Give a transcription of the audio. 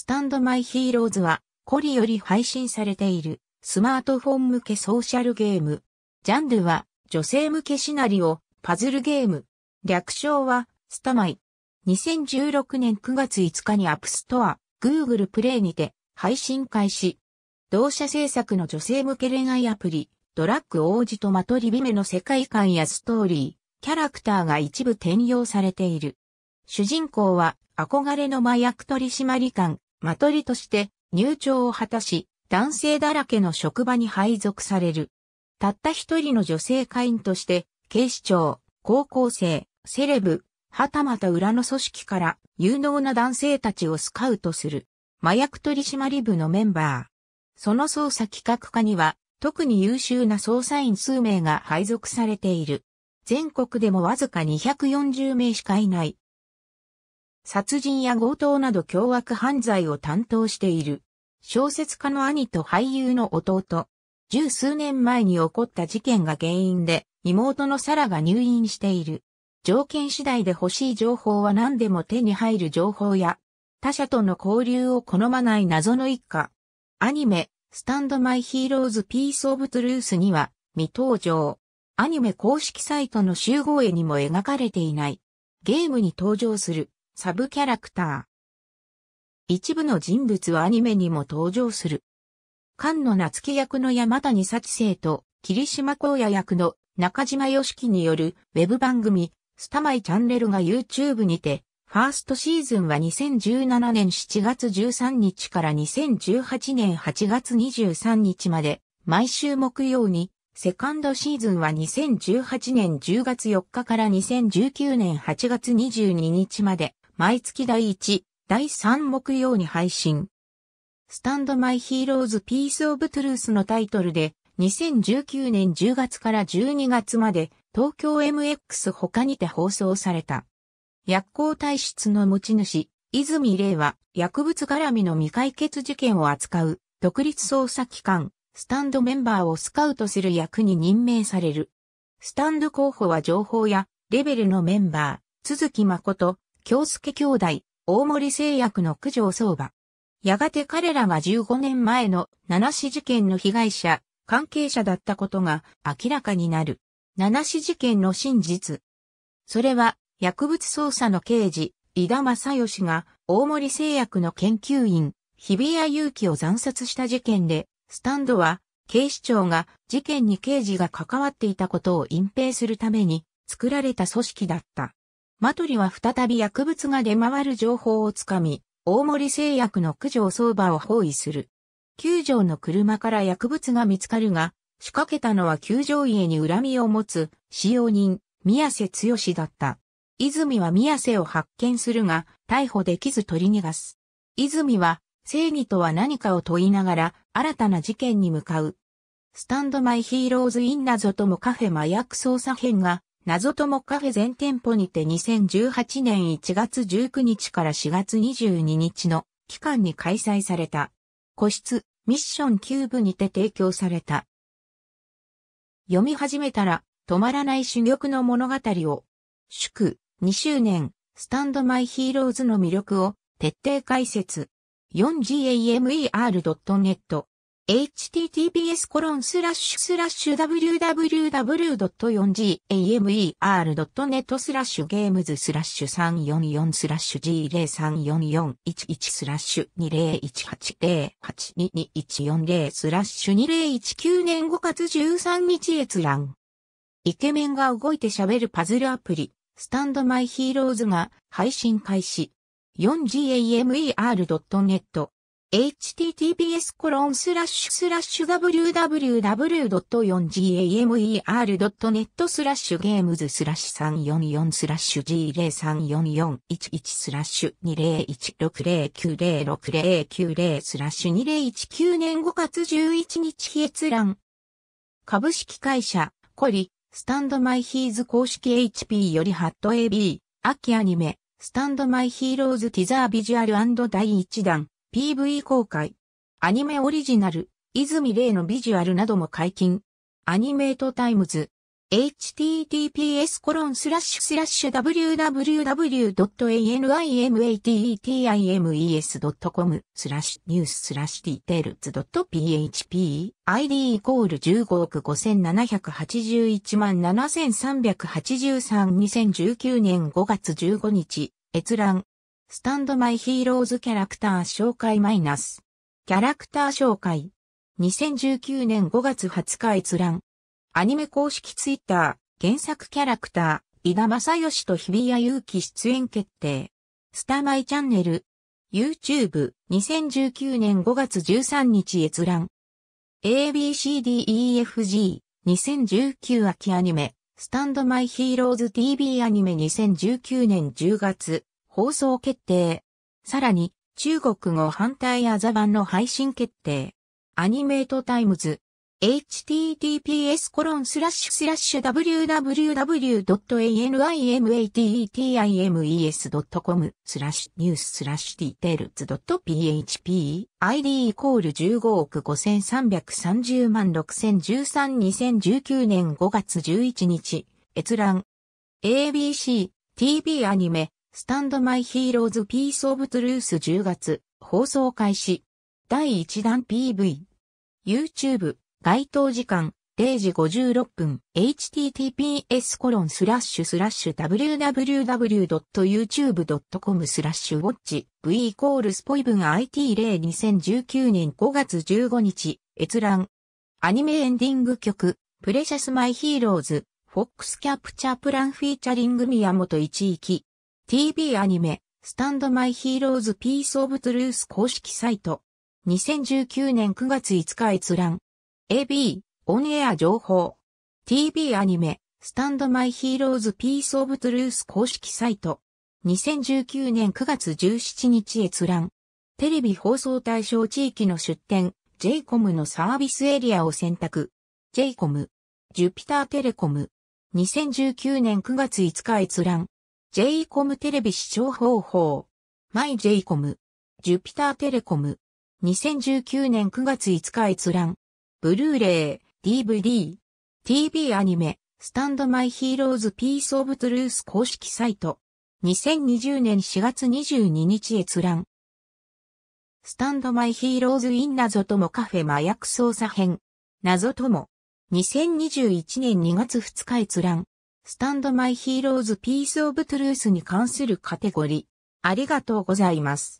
スタンドマイヒーローズは、コリより配信されている、スマートフォン向けソーシャルゲーム。ジャンルは、女性向けシナリオ、パズルゲーム。略称は、スタマイ。2016年9月5日にアップストア、Google プレイにて、配信開始。同社制作の女性向け恋愛アプリ、ドラッグ王子とマトリビメの世界観やストーリー、キャラクターが一部転用されている。主人公は憧れの麻薬取締官、マトリとして入庁を果たし、男性だらけの職場に配属される。たった一人の女性会員として、警視庁、高校生、セレブ、はたまた裏の組織から有能な男性たちをスカウトする。麻薬取締部のメンバー。その捜査企画課には、特に優秀な捜査員数名が配属されている。全国でもわずか240名しかいない殺人や強盗など凶悪犯罪を担当している。小説家の兄と俳優の弟。十数年前に起こった事件が原因で、妹のサラが入院している。条件次第で欲しい情報は何でも手に入る情報や、他者との交流を好まない謎の一家。アニメ、スタンドマイヒーローズピースオブトゥルースには未登場。アニメ公式サイトの集合絵にも描かれていない。ゲームに登場するサブキャラクター。一部の人物はアニメにも登場する。菅野夏樹役の山谷幸生と、霧島光也役の中島よしきによるウェブ番組、スタマイチャンネルが YouTube にて、ファーストシーズンは2017年7月13日から2018年8月23日まで、毎週木曜に、セカンドシーズンは2018年10月4日から2019年8月22日まで、毎月第1、第3木曜に配信。スタンドマイヒーローズピースオブトゥルースのタイトルで、2019年10月から12月まで、東京 MX 他にて放送された。薬効体質の持ち主、泉玲は薬物絡みの未解決事件を扱う独立捜査機関、スタンドメンバーをスカウトする役に任命される。スタンド候補は情報やレベルのメンバー、鈴木誠、京介兄弟、大森製薬の九条相場。やがて彼らが15年前の七死事件の被害者、関係者だったことが明らかになる。七死事件の真実。それは、薬物捜査の刑事、井田正義が、大森製薬の研究員、日比谷祐希を惨殺した事件で、スタンドは、警視庁が事件に刑事が関わっていたことを隠蔽するために作られた組織だった。マトリは再び薬物が出回る情報をつかみ、大森製薬の九条相場を包囲する。九条の車から薬物が見つかるが、仕掛けたのは九条家に恨みを持つ使用人、宮瀬剛だった。泉は宮瀬を発見するが、逮捕できず取り逃がす。泉は、正義とは何かを問いながら、新たな事件に向かう。スタンドマイヒーローズインナゾともカフェ麻薬捜査編が謎ともカフェ全店舗にて2018年1月19日から4月22日の期間に開催された。個室、ミッションキューブにて提供された。読み始めたら、止まらない珠玉の物語を、祝、2周年、スタンドマイヒーローズの魅力を、徹底解説。4gamer.net https www.4gamer.net スラッシュゲームズスラッシュ344スラッシュ G034411 スラッシュ20180822140スラッシュ2019年5月13日閲覧。イケメンが動いて喋るパズルアプリ、スタンドマイヒーローズが配信開始。4gamer.net https www.4gamer.net スラッシュゲームズスラッシュ344スラッシュ G034411 スラッシュ2016090690スラッシュ2019年5月11日閲覧株式会社コリスタンドマイヒーズ公式 HP よりハット AB 秋アニメスタンドマイヒーローズティザービジュアル第1弾 PV 公開、アニメオリジナル、泉玲のビジュアルなども解禁。アニメートタイムズ、https コロンスラッシュスラッシュ www.animatettimes.com スラッシュニューススラッシュディテールズ .php ID イコール15億5781万7383 2019年5月15日閲覧スタンドマイヒーローズキャラクター紹介マイナス。キャラクター紹介。2019年5月20日閲覧。アニメ公式ツイッター、原作キャラクター、伊田正義と日比谷祐希出演決定。スタマイチャンネル。YouTube、2019年5月13日閲覧。ABCDEFG、2019秋アニメ、スタンドマイヒーローズ TV アニメ2019年10月。放送決定。さらに、中国語反対アザ版の配信決定。アニメートタイムズ。https コロンスラッシュスラッシュ w w w a n i m a t e t i m e s c o m スラッシュニューススラッシュ details.php ID イコール15億5330万60132019年5月11日閲覧 ABC TV アニメスタンドマイヒーローズピースオブトゥルース10月、放送開始。第1弾 PV。YouTube、該当時間、0時56分、https コロンスラッシュスラッシュ www.youtube.com スラッシュウォッチ v イコールスポイブン IT0 2019年5月15日、閲覧。アニメエンディング曲、プレシャスマイヒーローズ、フォックスキャプチャープランフィーチャリング宮本一域、TV アニメ、スタンドマイヒーローズピースオブトゥルース公式サイト。2019年9月5日閲覧。AB、オンエア情報。TV アニメ、スタンドマイヒーローズピースオブトゥルース公式サイト。2019年9月17日閲覧。テレビ放送対象地域の出展、JCOM のサービスエリアを選択。JCOM、ジュピターテレコム。2019年9月5日閲覧。j コムテレビ視聴方法。マイ j コム。ジュピターテレコム。2019年9月5日閲覧。ブルーレイ、DVD、TV アニメ、スタンドマイヒーローズピースオブトゥルース公式サイト。2020年4月22日閲覧。スタンドマイヒーローズイン謎ともカフェ麻薬捜査編。謎とも。2021年2月2日閲覧。スタンドマイヒーローズピースオブトゥルースに関するカテゴリー。ありがとうございます。